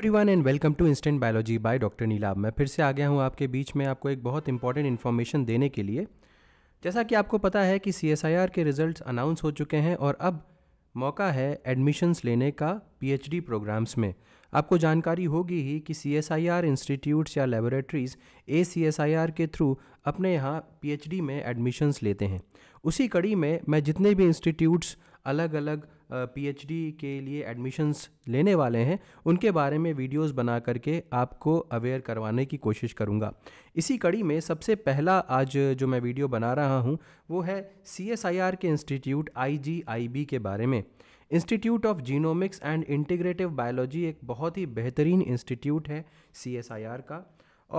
everyone and welcome to instant biology by doctor Neelab मैं फिर से आ गया हूँ आपके बीच में आपको एक बहुत इंपॉर्टेंट इन्फॉर्मेशन देने के लिए जैसा कि आपको पता है कि सी के रिज़ल्ट अनाउंस हो चुके हैं और अब मौका है एडमिशन्स लेने का डी प्रोग्राम्स में आपको जानकारी होगी ही कि C S I R institutes या laboratories A C S I R के थ्रू अपने यहाँ पी एच डी में एडमिशन्स लेते हैं उसी कड़ी में मैं जितने भी इंस्टीट्यूट्स अलग अलग पीएचडी के लिए एडमिशन्स लेने वाले हैं उनके बारे में वीडियोस बना करके आपको अवेयर करवाने की कोशिश करूँगा इसी कड़ी में सबसे पहला आज जो मैं वीडियो बना रहा हूँ वो है सी के इंस्टीट्यूट आई के बारे में institute of genomics and integrative biology एक बहुत ही बेहतरीन इंस्टीट्यूट है सी का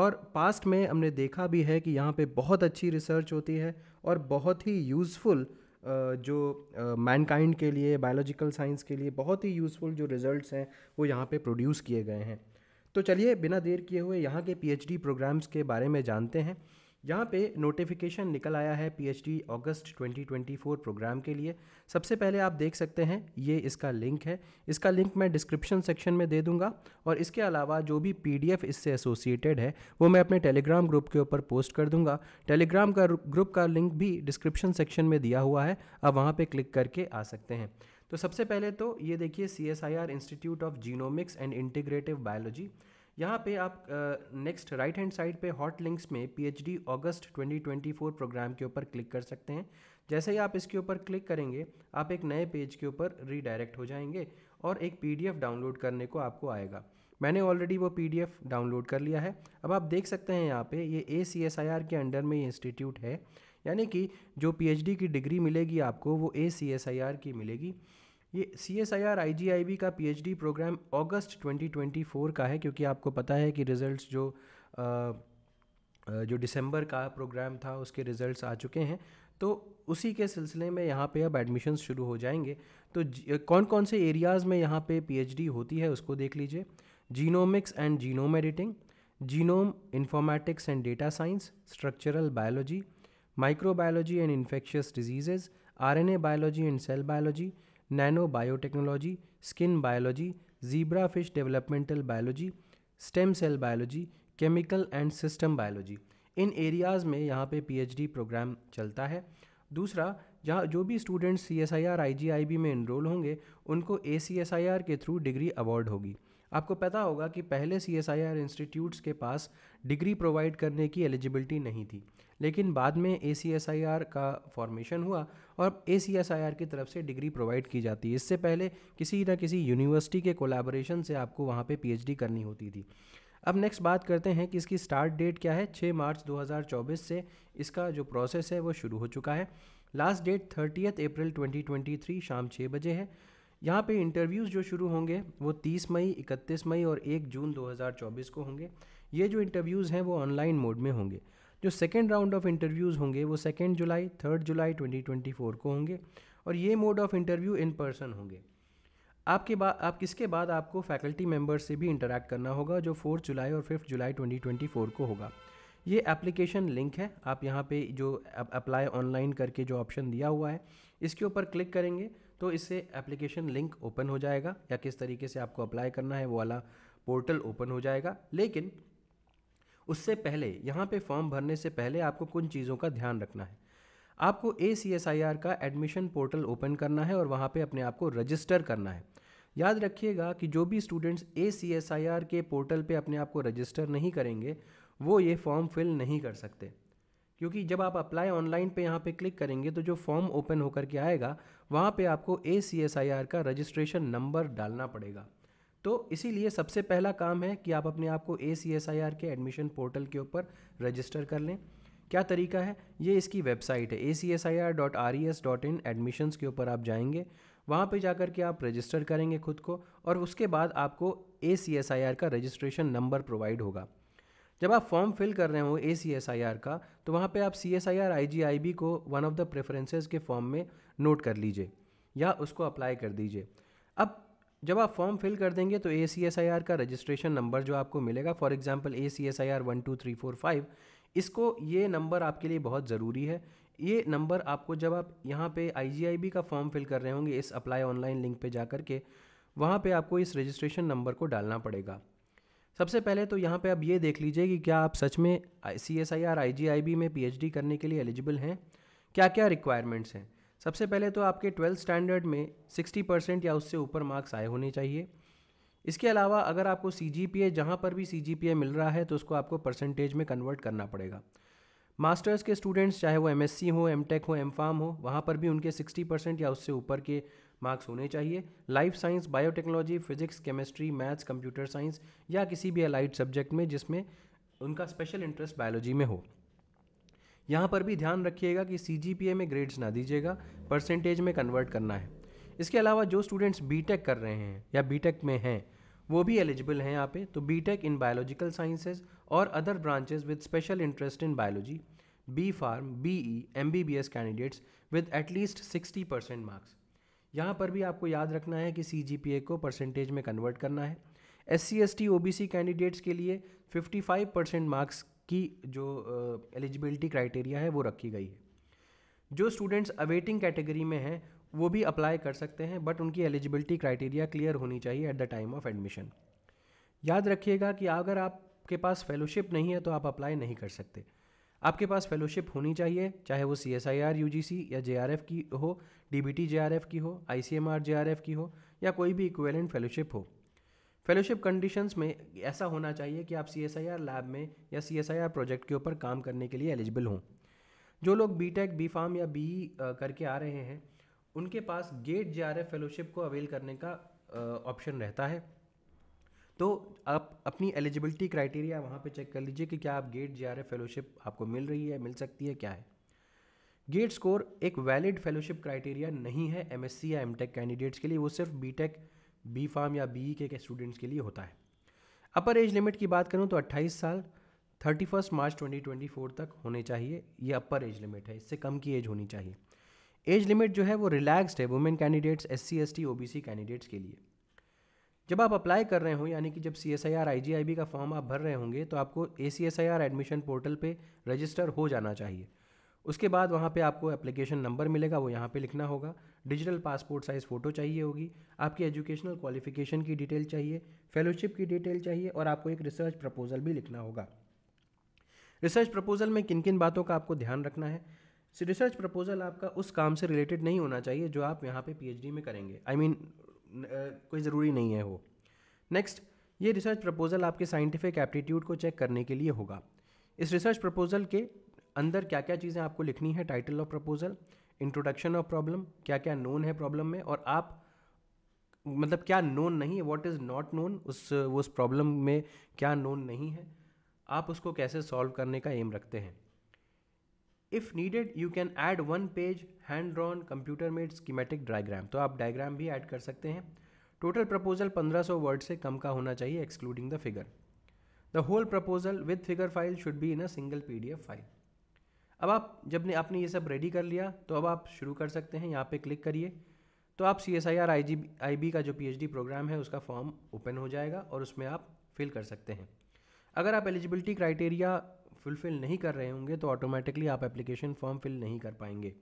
और पास्ट में हमने देखा भी है कि यहाँ पे बहुत अच्छी रिसर्च होती है और बहुत ही यूज़फुल जो मैनकाइंड के लिए बायोलॉजिकल साइंस के लिए बहुत ही यूज़फुल जो रिज़ल्ट हैं वो यहाँ पर प्रोड्यूस किए गए हैं तो चलिए बिना देर किए हुए यहाँ के पीएचडी प्रोग्राम्स के बारे में जानते हैं यहाँ पे नोटिफिकेशन निकल आया है पीएचडी अगस्त 2024 प्रोग्राम के लिए सबसे पहले आप देख सकते हैं ये इसका लिंक है इसका लिंक मैं डिस्क्रिप्शन सेक्शन में दे दूंगा और इसके अलावा जो भी पीडीएफ इससे एसोसिएटेड है वो मैं अपने टेलीग्राम ग्रुप के ऊपर पोस्ट कर दूंगा टेलीग्राम का ग्रुप का लिंक भी डिस्क्रिप्शन सेक्शन में दिया हुआ है आप वहाँ पर क्लिक करके आ सकते हैं तो सबसे पहले तो ये देखिए C institute of genomics and integrative biology यहाँ पे आप नेक्स्ट राइट हैंड साइड पे हॉट लिंक्स में पीएचडी अगस्त 2024 प्रोग्राम के ऊपर क्लिक कर सकते हैं जैसे ही आप इसके ऊपर क्लिक करेंगे आप एक नए पेज के ऊपर रीडायरेक्ट हो जाएंगे और एक पीडीएफ डाउनलोड करने को आपको आएगा मैंने ऑलरेडी वो पीडीएफ डाउनलोड कर लिया है अब आप देख सकते हैं यहाँ पे ये ए के अंडर में ये इंस्टीट्यूट है यानी कि जो पी की डिग्री मिलेगी आपको वो ए की मिलेगी ये C S I R I G I B का P H D programme August four का है क्योंकि आपको पता है कि रिज़ल्ट जो जो दिसंबर का प्रोग्राम था उसके रिज़ल्ट आ चुके हैं तो उसी के सिलसिले में यहाँ पे अब एडमिशन शुरू हो जाएंगे तो कौन कौन से एरियाज़ में यहाँ पे पीएचडी होती है उसको देख लीजिए genomics and genome editing genome informatics and data science structural biology microbiology and infectious diseases RNA biology and cell biology nano biotechnology skin biology zebra fish developmental biology stem cell biology chemical and system biology इन areas में यहाँ पे PhD programme चलता है दूसरा जहाँ जो भी students C S I R I G I B में इनरोल होंगे उनको A C S I R के थ्रू डिग्री अवार्ड होगी आपको पता होगा कि पहले C S I R institutes के पास डिग्री प्रोवाइड करने की एलिजिबिलिटी नहीं थी लेकिन बाद में A C S I R का फॉर्मेशन हुआ और ए सी एस आई आर की तरफ से डिग्री प्रोवाइड की जाती है इससे पहले किसी न किसी यूनिवर्सिटी के कोलाबोरेशन से आपको वहाँ पर पी एच डी करनी होती थी अब नेक्स्ट बात करते हैं कि इसकी स्टार्ट डेट क्या है 6 मार्च 2024 से इसका जो प्रोसेस है वो शुरू हो चुका है लास्ट डेट थर्टियथ अप्रैल 2023 शाम छः बजे है यहाँ पे इंटरव्यूज़ जो शुरू होंगे वो 30 मई 31 मई और 1 जून 2024 को होंगे ये जो इंटरव्यूज़ हैं वो ऑनलाइन मोड में होंगे जो सेकेंड राउंड ऑफ इंटरव्यूज़ होंगे वो सेकेंड जुलाई थर्ड जुलाई 2024 को होंगे और ये mode of interview in person होंगे आपके बाद आप किसके बाद आपको फैकल्टी मेम्बर्स से भी इंटरेक्ट करना होगा जो फोर्थ जुलाई और फिफ्थ जुलाई 2024 को होगा ये एप्लीकेशन लिंक है आप यहाँ पे जो अप्लाई ऑनलाइन करके जो ऑप्शन दिया हुआ है इसके ऊपर क्लिक करेंगे तो इससे एप्लीकेशन लिंक ओपन हो जाएगा या किस तरीके से आपको अप्लाई करना है वो वाला पोर्टल ओपन हो जाएगा लेकिन उससे पहले यहाँ पे फॉर्म भरने से पहले आपको कुछ चीज़ों का ध्यान रखना है आपको ए का एडमिशन पोर्टल ओपन करना है और वहाँ पे अपने आप को रजिस्टर करना है याद रखिएगा कि जो भी स्टूडेंट्स ए के पोर्टल पे अपने आप को रजिस्टर नहीं करेंगे वो ये फॉर्म फिल नहीं कर सकते क्योंकि जब आप अप्लाई ऑनलाइन पे यहाँ पे क्लिक करेंगे तो जो फॉर्म ओपन होकर के आएगा वहाँ पे आपको A C S I R का रजिस्ट्रेशन नंबर डालना पड़ेगा तो इसीलिए सबसे पहला काम है कि आप अपने आप को A C S I R के एडमिशन पोर्टल के ऊपर रजिस्टर कर लें क्या तरीका है ये इसकी वेबसाइट है A C S I R dot R E S dot in admissions के ऊपर आप जाएंगे वहाँ पे जाकर के आप रजिस्टर करेंगे खुद को और उसके बाद आपको A C S I R का रजिस्ट्रेशन नंबर प्रोवाइड होगा जब आप फॉर्म फिल कर रहे हो ए सी एस आई आर का तो वहाँ पे आप C S I R I G I B को वन ऑफ द प्रेफरेंसेस के फॉर्म में नोट कर लीजिए या उसको अप्लाई कर दीजिए अब जब आप फॉर्म फिल कर देंगे तो A C S I R का रजिस्ट्रेशन नंबर जो आपको मिलेगा for example A C S I R one two three four five इसको ये नंबर आपके लिए बहुत ज़रूरी है ये नंबर आपको जब आप यहाँ पे आई जी आई बी का फॉर्म फिल कर रहे होंगे इस अप्लाई ऑनलाइन लिंक पे जा कर के वहाँ पर आपको इस रजिस्ट्रेशन नंबर को डालना पड़ेगा सबसे पहले तो यहाँ पे आप ये देख लीजिए कि क्या आप सच में C S I R I G I B में पी एच डी करने के लिए एलिजिबल हैं क्या क्या रिक्वायरमेंट्स हैं सबसे पहले तो आपके ट्वेल्थ स्टैंडर्ड में सिक्सटी परसेंट या उससे ऊपर मार्क्स आए होने चाहिए इसके अलावा अगर आपको सी जी पी ए जहाँ पर भी सी जी पी ए मिल रहा है तो उसको आपको परसेंटेज में कन्वर्ट करना पड़ेगा मास्टर्स के स्टूडेंट्स चाहे वो एम एस सी हो एम टेक हो एम फार्म हो वहाँ पर भी उनके सिक्सटी परसेंट या उससे ऊपर के मार्क्स होने चाहिए life science biotechnology physics chemistry maths computer science या किसी भी अलाइड सब्जेक्ट में जिसमें उनका स्पेशल इंटरेस्ट बायोलॉजी में हो यहाँ पर भी ध्यान रखिएगा कि सी में ग्रेड्स ना दीजिएगा परसेंटेज में कन्वर्ट करना है इसके अलावा जो स्टूडेंट्स बी कर रहे हैं या बी में हैं वो भी एलिजिबल हैं यहाँ पे तो B tech in biological sciences और other branches with special interest in biology B pharm B E M B B S candidates with at least sixty percent marks यहाँ पर भी आपको याद रखना है कि सी को परसेंटेज में कन्वर्ट करना है S C S T O B C candidates के लिए 55 परसेंट मार्क्स की जो एलिजिबिलिटी uh, क्राइटेरिया है वो रखी गई है जो स्टूडेंट्स अवेटिंग कैटेगरी में हैं वो भी अप्लाई कर सकते हैं बट उनकी एलिजिबिलिटी क्राइटेरिया क्लियर होनी चाहिए at the time of admission याद रखिएगा कि अगर आपके पास फेलोशिप नहीं है तो आप अप्लाई नहीं कर सकते आपके पास फेलोशिप होनी चाहिए चाहे वो C S I R U G C या जे आर एफ़ की हो D B T J R F की हो I C M R J R F की हो या कोई भी इक्वेलेंट फेलोशिप हो फेलोशिप कंडीशंस में ऐसा होना चाहिए कि आप C S I R lab में या C S I R project के ऊपर काम करने के लिए एलिजिबल हों जो लोग बी टेक बी फार्म या बी e, करके आ रहे हैं उनके पास GATE J R F fellowship को अवेल करने का ऑप्शन रहता है तो आप अपनी एलिजिबिलिटी क्राइटेरिया वहाँ पे चेक कर लीजिए कि क्या आप गेट जे फेलोशिप आपको मिल रही है मिल सकती है क्या है गेट स्कोर एक वैलिड फेलोशिप क्राइटेरिया नहीं है एम एस सी या एम टेक कैंडिडेट्स के लिए वो सिर्फ बी टेक बी फार्म या बी ई e के स्टूडेंट्स के लिए होता है अपर एज लिमिट की बात करूँ तो 28 साल 31 मार्च 2024 तक होने चाहिए ये अपर एज लिमिट है इससे कम की एज होनी चाहिए एज लिमिट जो है वो रिलैक्सड है women candidates S C S T O B C candidates के लिए जब आप अप्लाई कर रहे हो यानी कि जब C S I R I G I B का फॉर्म आप भर रहे होंगे तो आपको A C S I R admission portal पर रजिस्टर हो जाना चाहिए उसके बाद वहाँ पे आपको एप्लीकेशन नंबर मिलेगा वो यहाँ पे लिखना होगा डिजिटल पासपोर्ट साइज़ फ़ोटो चाहिए होगी आपकी एजुकेशनल क्वालिफिकेशन की डिटेल चाहिए फेलोशिप की डिटेल चाहिए और आपको एक रिसर्च प्रपोजल भी लिखना होगा रिसर्च प्रपोजल में किन किन बातों का आपको ध्यान रखना है रिसर्च प्रपोजल आपका उस काम से रिलेटेड नहीं होना चाहिए जो आप यहाँ पे पीएचडी में करेंगे आई I मीन mean, कोई ज़रूरी नहीं है वो नेक्स्ट ये रिसर्च प्रपोज़ल आपके साइंटिफिक एप्टीट्यूड को चेक करने के लिए होगा इस रिसर्च प्रपोज़ल के अंदर क्या क्या चीज़ें आपको लिखनी है title of proposal introduction of problem क्या क्या नोन है प्रॉब्लम में और आप मतलब क्या नोन नहीं है वॉट इज़ नॉट नोन उस उस प्रॉब्लम में क्या नोन नहीं है आप उसको कैसे सॉल्व करने का एम रखते हैं if needed you can add one page hand drawn computer made schematic diagram तो आप डायग्राम भी ऐड कर सकते हैं टोटल प्रपोजल 1500 वर्ड से कम का होना चाहिए excluding the figure the whole proposal with figure file should be in a single F file अब आप जब ने आपने ये सब रेडी कर लिया तो अब आप शुरू कर सकते हैं यहाँ पे क्लिक करिए तो आप C S I R I G I B का जो पी एच डी प्रोग्राम है उसका फॉर्म ओपन हो जाएगा और उसमें आप फिल कर सकते हैं अगर आप एलिजिबिलिटी क्राइटेरिया फुलफ़िल नहीं कर रहे होंगे तो ऑटोमेटिकली आप एप्लीकेशन फॉर्म फिल नहीं कर पाएंगे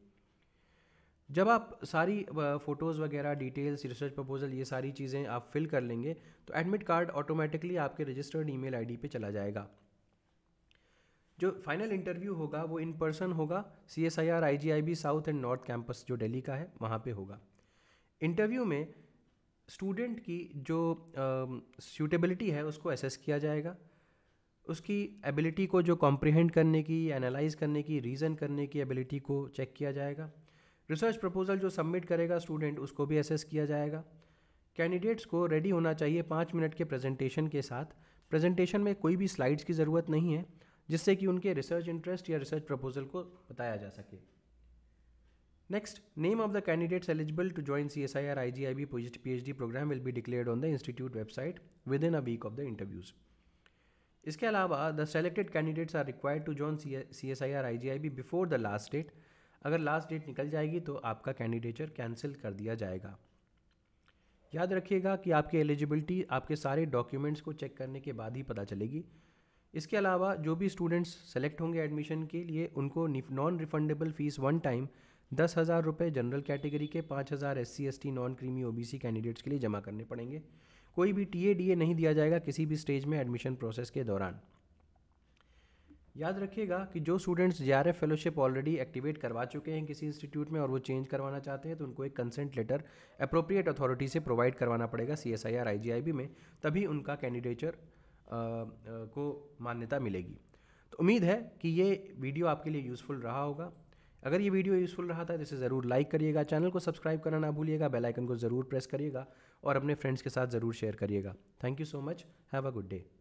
जब आप सारी फ़ोटोज़ वगैरह डिटेल्स रिसर्च प्रपोजल ये सारी चीज़ें आप फिल कर लेंगे तो एडमिट कार्ड ऑटोमेटिकली आपके रजिस्टर्ड ईमेल आईडी पे चला जाएगा जो फाइनल इंटरव्यू होगा वो इन पर्सन होगा C S I R I G I B south and north campus जो दिल्ली का है वहाँ पे होगा इंटरव्यू में स्टूडेंट की जो सूटेबिलिटी है उसको असेस किया जाएगा उसकी एबिलिटी को जो कॉम्प्रिहेंड करने की एनालाइज करने की रीज़न करने की एबिलिटी को चेक किया जाएगा रिसर्च प्रपोजल जो सबमिट करेगा स्टूडेंट उसको भी असेस किया जाएगा कैंडिडेट्स को रेडी होना चाहिए पाँच मिनट के प्रेजेंटेशन के साथ प्रेजेंटेशन में कोई भी स्लाइड्स की ज़रूरत नहीं है जिससे कि उनके रिसर्च इंटरेस्ट या रिसर्च प्रपोजल को बताया जा सके next name of the candidates eligible to join C S I R I G I B P H D programme will be declared on the institute website within a week of the interviews इसके अलावा the selected candidates are required to join C S I R I G I B before the last date अगर last date निकल जाएगी तो आपका candidature cancel कर दिया जाएगा याद रखिएगा कि आपकी एलिजिबिलिटी आपके सारे डॉक्यूमेंट्स को चेक करने के बाद ही पता चलेगी इसके अलावा जो भी स्टूडेंट्स सेलेक्ट होंगे एडमिशन के लिए उनको non refundable fees one time दस हज़ार रुपये जनरल कैटेगरी के पाँच हज़ार S C S T non creamy O B C candidates के लिए जमा करने पड़ेंगे कोई भी टी ए डी ए नहीं दिया जाएगा किसी भी स्टेज में एडमिशन प्रोसेस के दौरान याद रखिएगा कि जो students J R F fellowship already activate करवा चुके हैं किसी इंस्टीट्यूट में और वो चेंज करवाना चाहते हैं तो उनको एक कंसेंट लेटर अप्रोप्रिएट अथॉरिटी से प्रोवाइड करवाना पड़ेगा C S I R I G I B में तभी उनका कैंडिडेचर को मान्यता मिलेगी तो उम्मीद है कि ये वीडियो आपके लिए यूज़फुल रहा होगा अगर ये वीडियो यूज़फुल रहा था तो इसे ज़रूर लाइक करिएगा चैनल को सब्सक्राइब करना ना भूलिएगा बेल आइकन को ज़रूर प्रेस करिएगा और अपने फ्रेंड्स के साथ ज़रूर शेयर करिएगा thank you so much have a good day